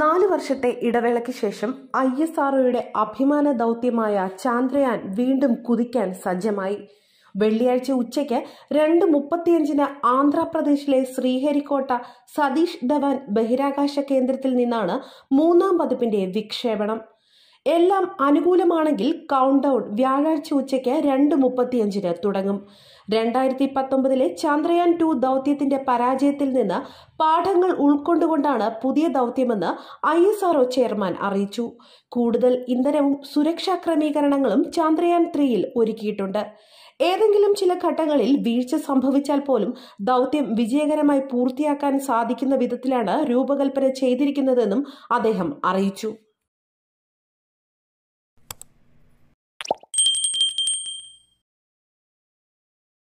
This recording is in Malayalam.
നാല് വർഷത്തെ ഇടവേളയ്ക്ക് ശേഷം ഐ എസ് ആർഒയുടെ അഭിമാന ദൗത്യമായ ചാന്ദ്രയാൻ വീണ്ടും കുതിക്കാൻ സജ്ജമായി വെള്ളിയാഴ്ച ഉച്ചയ്ക്ക് രണ്ട് മുപ്പത്തിയഞ്ചിന് ആന്ധ്രാപ്രദേശിലെ ശ്രീഹരിക്കോട്ട സതീഷ് ധവാൻ ബഹിരാകാശ കേന്ദ്രത്തിൽ നിന്നാണ് മൂന്നാം പതിപ്പിന്റെ വിക്ഷേപണം എല്ലാം അനുകൂലമാണെങ്കിൽ കൗണ്ട് ഡൗൺ വ്യാഴാഴ്ച ഉച്ചയ്ക്ക് രണ്ട് മുപ്പത്തിയഞ്ചിന് തുടങ്ങും രണ്ടായിരത്തി പത്തൊമ്പതിലെ ചന്ദ്രയാൻ ടു ദൗത്യത്തിന്റെ പരാജയത്തിൽ നിന്ന് പാഠങ്ങൾ ഉൾക്കൊണ്ടുകൊണ്ടാണ് പുതിയ ദൗത്യമെന്ന് ഐ എസ് ആർഒ ചെയർമാൻ അറിയിച്ചു കൂടുതൽ ഇന്ധനവും സുരക്ഷാ ക്രമീകരണങ്ങളും ചന്ദ്രയാൻ ത്രീയിൽ ഒരുക്കിയിട്ടുണ്ട് ഏതെങ്കിലും ചില ഘട്ടങ്ങളിൽ വീഴ്ച സംഭവിച്ചാൽ പോലും ദൗത്യം വിജയകരമായി പൂർത്തിയാക്കാൻ സാധിക്കുന്ന വിധത്തിലാണ് രൂപകൽപ്പന ചെയ്തിരിക്കുന്നതെന്നും അദ്ദേഹം അറിയിച്ചു